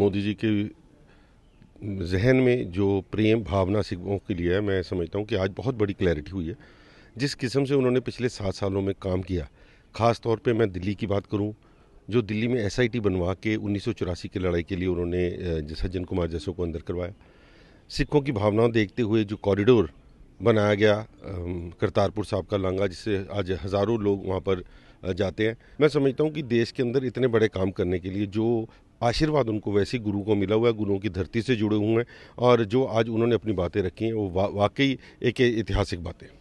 मोदी जी के जहन में जो प्रेम भावना सिखों के लिए है मैं समझता हूँ कि आज बहुत बड़ी क्लैरिटी हुई है जिस किस्म से उन्होंने पिछले सात सालों में काम किया ख़ास तौर पे मैं दिल्ली की बात करूँ जो दिल्ली में एस बनवा के उन्नीस की लड़ाई के लिए उन्होंने सज्जन कुमार जसो को अंदर करवाया सिखों की भावनाओं देखते हुए जो कॉरिडोर बनाया गया करतारपुर साहब का लांगा जिससे आज हज़ारों लोग वहाँ पर जाते हैं मैं समझता हूँ कि देश के अंदर इतने बड़े काम करने के लिए जो आशीर्वाद उनको वैसे गुरु को मिला हुआ है गुरुओं की धरती से जुड़े हुए हैं और जो आज उन्होंने अपनी बातें रखी हैं वो वा वाकई एक ऐतिहासिक बातें